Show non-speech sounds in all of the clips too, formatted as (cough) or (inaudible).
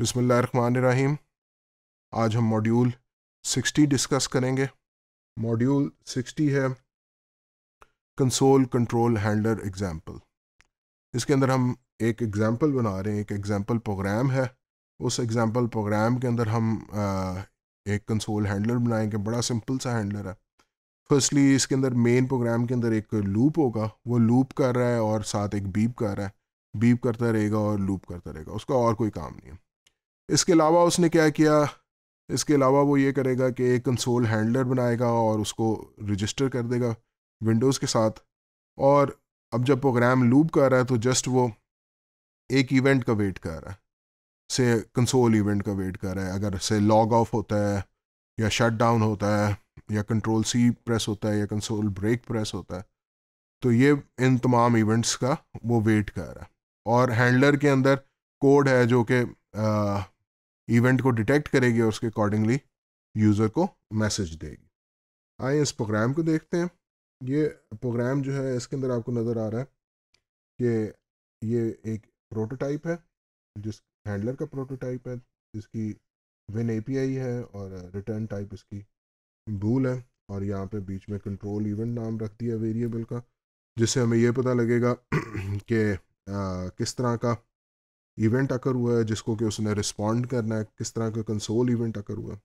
बिसमीम आज हम मॉड्यूल 60 डिस्कस करेंगे मॉड्यूल 60 है कंसोल कंट्रोल हैंडलर एग्जांपल इसके अंदर हम एक एग्जांपल बना रहे हैं एक एग्जांपल प्रोग्राम है उस एग्जांपल प्रोग्राम के अंदर हम आ, एक कंसोल हैंडलर बनाएंगे बड़ा सिंपल सा हैंडलर है फर्स्टली इसके अंदर मेन प्रोग्राम के अंदर एक लूप होगा वो लूप कर रहा है और साथ एक बीप कर रहा है बीप करता रहेगा और लूप करता रहेगा उसका और कोई काम नहीं है इसके अलावा उसने क्या किया इसके अलावा वो ये करेगा कि एक कंसोल हैंडलर बनाएगा और उसको रजिस्टर कर देगा विंडोज़ के साथ और अब जब प्रोग्राम लूप कर रहा है तो जस्ट वो एक इवेंट का वेट कर रहा है से कंसोल इवेंट का वेट कर रहा है अगर से लॉग ऑफ होता है या शट डाउन होता है या कंट्रोल सी प्रेस होता है या कंसोल ब्रेक प्रेस होता है तो ये इन तमाम इवेंट्स का वो वेट कर रहा है और हैंडलर के अंदर कोड है जो कि इवेंट को डिटेक्ट करेगी और उसके अकॉर्डिंगली यूज़र को मैसेज देगी आइए इस प्रोग्राम को देखते हैं ये प्रोग्राम जो है इसके अंदर आपको नज़र आ रहा है कि ये एक प्रोटोटाइप है जिस हैंडलर का प्रोटोटाइप है जिसकी विन ए है और रिटर्न टाइप इसकी बूल है और यहाँ पे बीच में कंट्रोल इवेंट नाम रख दिया वेरिएबल का जिससे हमें ये पता लगेगा (clears throat) कि किस तरह का इवेंट अकर हुआ है जिसको कि उसने रिस्पॉन्ड करना है किस तरह का कंसोल इवेंट अकर हुआ है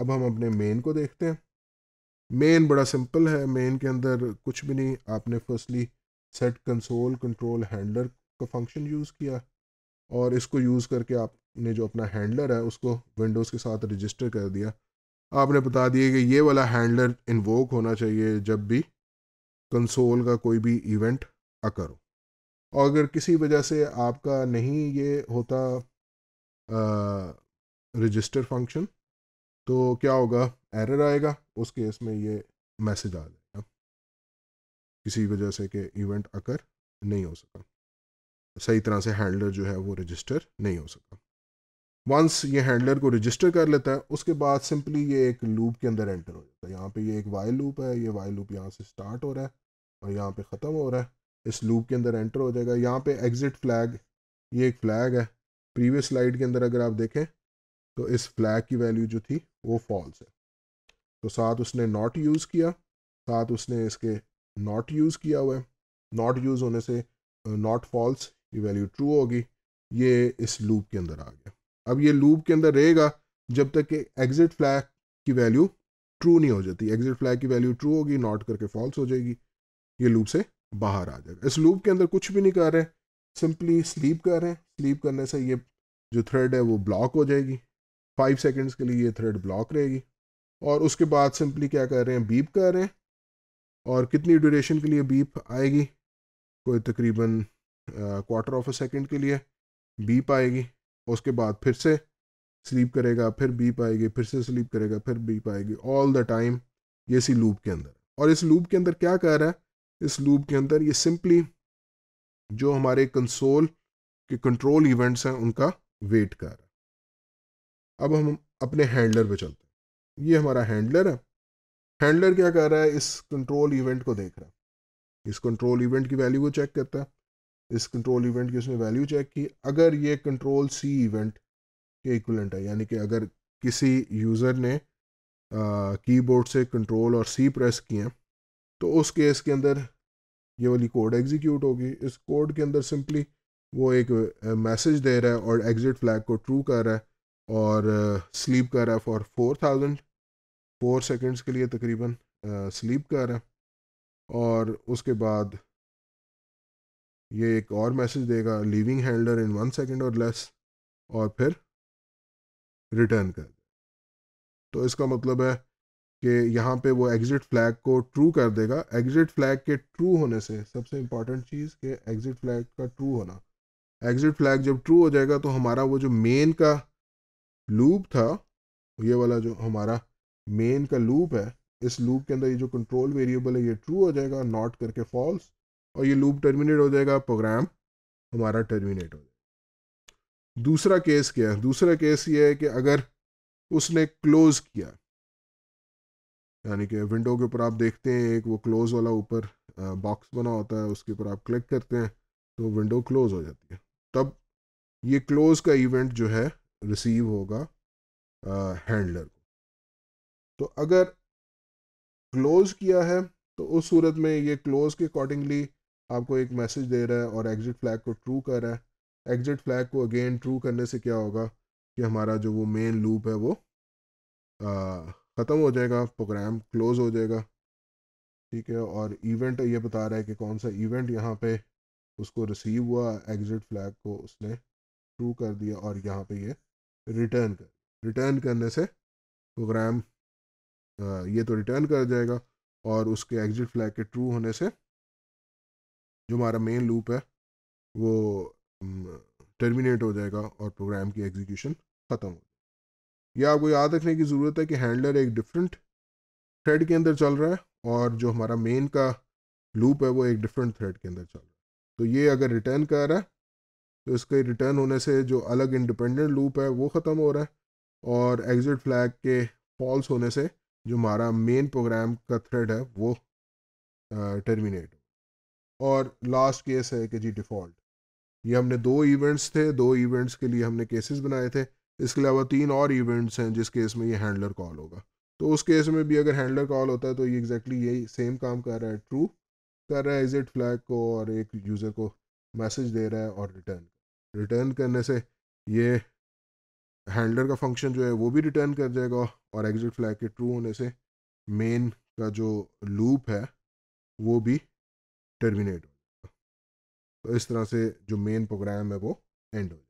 अब हम अपने मेन को देखते हैं मेन बड़ा सिंपल है मेन के अंदर कुछ भी नहीं आपने firstly set console control handler का फंक्शन यूज़ किया और इसको यूज़ करके आपने जो अपना हैंडलर है उसको विंडोज़ के साथ रजिस्टर कर दिया आपने बता दिया कि ये वाला हैंडलर इन्वोक होना चाहिए जब भी कंसोल का कोई भी इवेंट अकर हो और अगर किसी वजह से आपका नहीं ये होता रजिस्टर फंक्शन तो क्या होगा एरर आएगा उस केस में ये मैसेज आ जाएगा किसी वजह से कि इवेंट अकर नहीं हो सका सही तरह से हैंडलर जो है वो रजिस्टर नहीं हो सका वंस ये हैंडलर को रजिस्टर कर लेता है उसके बाद सिंपली ये एक लूप के अंदर एंटर हो जाता है यहाँ पे ये एक वाई लूप है ये वाई लूप यहाँ से स्टार्ट हो रहा है और यहाँ पे ख़त्म हो रहा है इस लूप के अंदर एंटर हो जाएगा यहाँ पे एग्ज़िट फ्लैग ये एक फ्लैग है प्रीवियस स्लाइड के अंदर अगर आप देखें तो इस फ्लैग की वैल्यू जो थी वो फॉल्स है तो साथ उसने नॉट यूज़ किया साथ उसने इसके नॉट यूज़ किया हुआ है नॉट यूज़ होने से नॉट फॉल्स ये वैल्यू ट्रू होगी ये इस लूप के अंदर आ गया अब ये लूप के अंदर रहेगा जब तक कि एग्ज़िट फ्लैग की वैल्यू ट्रू नहीं हो जाती एग्ज़िट फ्लैग की वैल्यू ट्रू होगी नॉट करके फॉल्स हो जाएगी ये लूप से बाहर आ जाएगा इस लूप के अंदर कुछ भी नहीं कर रहे सिंपली स्लीप कर रहे हैं स्लीप करने से ये जो थ्रेड है वो ब्लॉक हो जाएगी फाइव सेकेंड्स के लिए ये थ्रेड ब्लॉक रहेगी और उसके बाद सिंपली क्या कर रहे हैं बीप कर रहे हैं और कितनी ड्यूरेशन के लिए बीप आएगी कोई तकरीबन क्वार्टर ऑफ अ सेकेंड के लिए बीप आएगी उसके बाद फिर से स्लीप करेगा फिर बीप आएगी फिर से स्लीप करेगा फिर बीप आएगी ऑल द टाइम ये इसी लूप के अंदर और इस लूप के अंदर क्या कर रहा है इस लूप के अंदर ये सिंपली जो हमारे कंसोल के कंट्रोल इवेंट्स हैं उनका वेट कर रहा है अब हम अपने हैंडलर पे चलते हैं ये हमारा हैंडलर है हैंडलर क्या कर रहा है इस कंट्रोल इवेंट को देख रहा है इस कंट्रोल इवेंट की वैल्यू को चेक करता है इस कंट्रोल इवेंट की उसने वैल्यू चेक की अगर ये कंट्रोल सी इवेंट के इक्वलेंट है यानी कि अगर किसी यूज़र ने कीबोर्ड से कंट्रोल और सी प्रेस किए तो उस केस के अंदर ये वाली कोड एग्जीक्यूट होगी इस कोड के अंदर सिंपली वो एक मैसेज दे रहा है और एग्जिट फ्लैग को ट्रू कर रहा है और स्लीप कर रहा है for four thousand four seconds के लिए तकरीबन स्लीप कर रहा है और उसके बाद ये एक और मैसेज देगा living handler in one second और लेस और फिर रिटर्न कर तो इसका मतलब है कि यहाँ पे वो एग्ज़िट फ्लैग को ट्रू कर देगा एग्ज़िट फ्लैग के ट्रू होने से सबसे इम्पॉर्टेंट चीज़ कि एग्ज़िट फ्लैग का ट्रू होना एग्ज़िट फ्लैग जब ट्रू हो जाएगा तो हमारा वो जो मेन का लूप था ये वाला जो हमारा मेन का लूप है इस लूप के अंदर ये जो कंट्रोल वेरिएबल है ये ट्रू हो जाएगा नॉट करके फॉल्स और ये लूप टर्मिनेट हो जाएगा प्रोग्राम हमारा टर्मिनेट हो जाएगा दूसरा केस क्या है दूसरा केस ये है कि अगर उसने क्लोज़ किया यानी कि विंडो के ऊपर आप देखते हैं एक वो क्लोज़ वाला ऊपर बॉक्स बना होता है उसके ऊपर आप क्लिक करते हैं तो विंडो क्लोज़ हो जाती है तब ये क्लोज़ का इवेंट जो है रिसीव होगा हैंडलर को तो अगर क्लोज़ किया है तो उस सूरत में ये क्लोज़ के अकॉर्डिंगली आपको एक मैसेज दे रहा है और एग्जिट फ्लैग को ट्रू कर रहा है एग्जिट फ्लैग को अगेन ट्रू करने से क्या होगा कि हमारा जो वो मेन लूप है वो ख़त्म हो जाएगा प्रोग्राम क्लोज हो जाएगा ठीक है और इवेंट ये बता रहा है कि कौन सा इवेंट यहाँ पे उसको रिसीव हुआ एग्जिट फ्लैग को उसने ट्रू कर दिया और यहाँ पे ये रिटर्न कर रिटर्न करने से प्रोग्राम ये तो रिटर्न कर जाएगा और उसके एग्जिट फ्लैग के ट्रू होने से जो हमारा मेन लूप है वो टर्मिनेट हो जाएगा और प्रोग्राम की एग्जीक्यूशन ख़त्म हो यह आपको याद रखने की ज़रूरत है कि हैंडलर एक डिफरेंट थ्रेड के अंदर चल रहा है और जो हमारा मेन का लूप है वो एक डिफरेंट थ्रेड के अंदर चल रहा है तो ये अगर रिटर्न कर रहा है तो इसके रिटर्न होने से जो अलग इंडिपेंडेंट लूप है वो ख़त्म हो रहा है और एग्जिट फ्लैग के फॉल्स होने से जो हमारा मेन प्रोग्राम का थ्रेड है वो टर्मिनेट हो और लास्ट केस है कि जी डिफ़ॉल्ट ये हमने दो इवेंट्स थे दो इवेंट्स के लिए हमने केसेस बनाए थे इसके अलावा तीन और इवेंट्स हैं जिस केस में ये हैंडलर कॉल होगा तो उस केस में भी अगर हैंडलर कॉल होता है तो ये एग्जैक्टली exactly यही सेम काम कर रहा है ट्रू कर रहा है एग्जिट फ्लैग को और एक यूज़र को मैसेज दे रहा है और रिटर्न रिटर्न करने से ये हैंडलर का फंक्शन जो है वो भी रिटर्न कर जाएगा और एग्जिट फ्लैग के ट्रू होने से मेन का जो लूप है वो भी टर्मिनेट हो जाएगा तो इस तरह से जो मेन प्रोग्राम है वो एंड हो